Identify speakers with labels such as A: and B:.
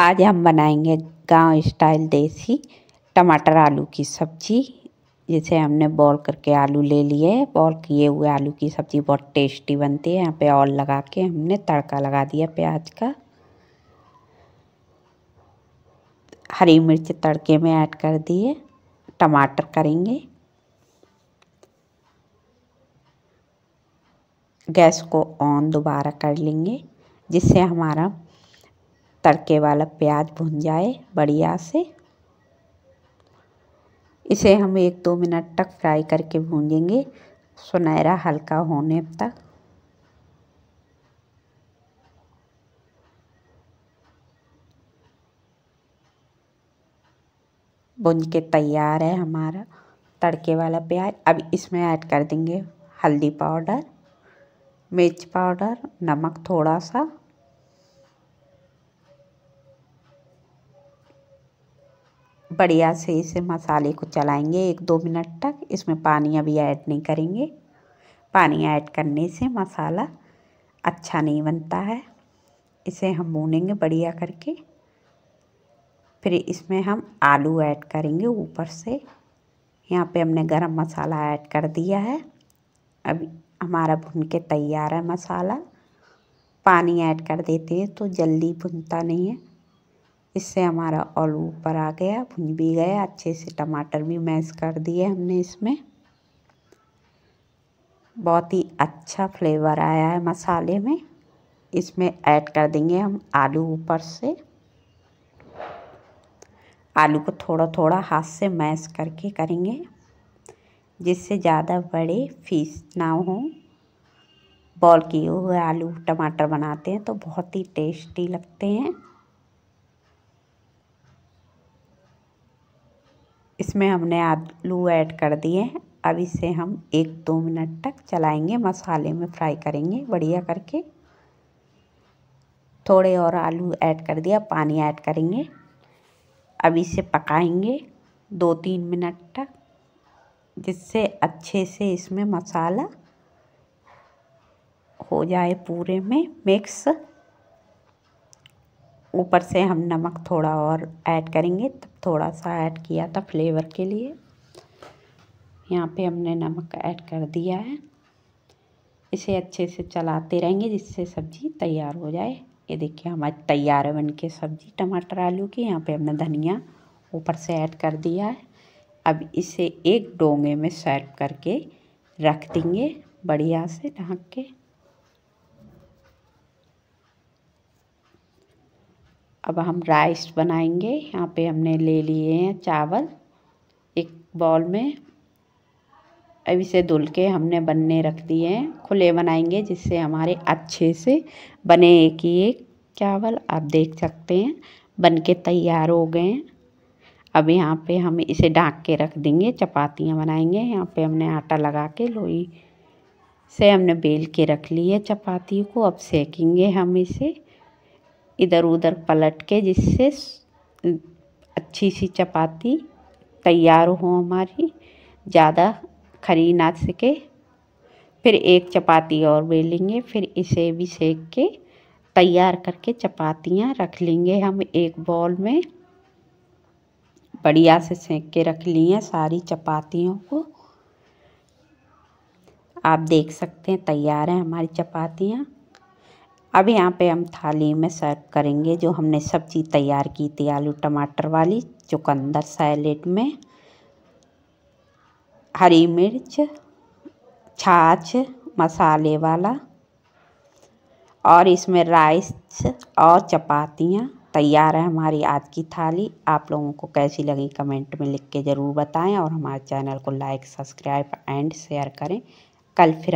A: आज हम बनाएंगे गांव स्टाइल देसी टमाटर आलू की सब्जी जिसे हमने बॉल करके आलू ले लिए बॉल किए हुए आलू की सब्ज़ी बहुत टेस्टी बनती है यहाँ पे ऑल लगा के हमने तड़का लगा दिया प्याज का हरी मिर्च तड़के में ऐड कर दिए टमाटर करेंगे गैस को ऑन दोबारा कर लेंगे जिससे हमारा तड़के वाला प्याज भुन जाए बढ़िया से इसे हम एक दो मिनट तक फ्राई करके भूंजेंगे सुनहरा हल्का होने तक भुंज के तैयार है हमारा तड़के वाला प्याज अब इसमें ऐड कर देंगे हल्दी पाउडर मिर्च पाउडर नमक थोड़ा सा बढ़िया से इसे मसाले को चलाएंगे एक दो मिनट तक इसमें पानी अभी ऐड नहीं करेंगे पानी ऐड करने से मसाला अच्छा नहीं बनता है इसे हम भूनेंगे बढ़िया करके फिर इसमें हम आलू ऐड करेंगे ऊपर से यहाँ पे हमने गरम मसाला ऐड कर दिया है अभी हमारा भुन के तैयार है मसाला पानी ऐड कर देते हैं तो जल्दी भुनता नहीं है इससे हमारा आलू ऊपर आ गया भुन भी गया अच्छे से टमाटर भी मैश कर दिए हमने इसमें बहुत ही अच्छा फ्लेवर आया है मसाले में इसमें ऐड कर देंगे हम आलू ऊपर से आलू को थोड़ा थोड़ा हाथ से मैश करके करेंगे जिससे ज़्यादा बड़े फीस ना हो बॉल किए हुए आलू टमाटर बनाते हैं तो बहुत ही टेस्टी लगते हैं इसमें हमने आलू ऐड कर दिए हैं अब इसे हम एक दो मिनट तक चलाएंगे मसाले में फ्राई करेंगे बढ़िया करके थोड़े और आलू ऐड कर दिया पानी ऐड करेंगे अब इसे पकाएंगे दो तीन मिनट तक जिससे अच्छे से इसमें मसाला हो जाए पूरे में मिक्स ऊपर से हम नमक थोड़ा और ऐड करेंगे तब थोड़ा सा ऐड किया था फ्लेवर के लिए यहाँ पे हमने नमक ऐड कर दिया है इसे अच्छे से चलाते रहेंगे जिससे सब्ज़ी तैयार हो जाए ये देखिए हमारी तैयार है बनके सब्ज़ी टमाटर आलू की यहाँ पे हमने धनिया ऊपर से ऐड कर दिया है अब इसे एक डोंगे में सर्व करके रख देंगे बढ़िया से ढाँक के अब हम राइस बनाएंगे यहाँ पे हमने ले लिए हैं चावल एक बॉल में अब इसे धुल के हमने बनने रख दिए हैं खुले बनाएंगे जिससे हमारे अच्छे से बने एक ही एक चावल आप देख सकते हैं बन के तैयार हो गए हैं अब यहाँ पे हम इसे ढाँक के रख देंगे चपातियाँ बनाएंगे यहाँ पे हमने आटा लगा के लोई से हमने बेल के रख ली है चपाती को अब सेकेंगे हम इसे इधर उधर पलट के जिससे अच्छी सी चपाती तैयार हो हमारी ज़्यादा खरी ना सके फिर एक चपाती और बेलेंगे फिर इसे भी सेक के तैयार करके चपातियाँ रख लेंगे हम एक बॉल में बढ़िया से सेक के रख लिए सारी चपातियों को आप देख सकते हैं तैयार हैं हमारी चपातियाँ अब यहाँ पे हम थाली में सर्व करेंगे जो हमने सब्जी तैयार की थी आलू टमाटर वाली चुकंदर सैलेड में हरी मिर्च छाछ मसाले वाला और इसमें राइस और चपातियाँ तैयार है हमारी आज की थाली आप लोगों को कैसी लगी कमेंट में लिख के ज़रूर बताएं और हमारे चैनल को लाइक सब्सक्राइब एंड शेयर करें कल फिर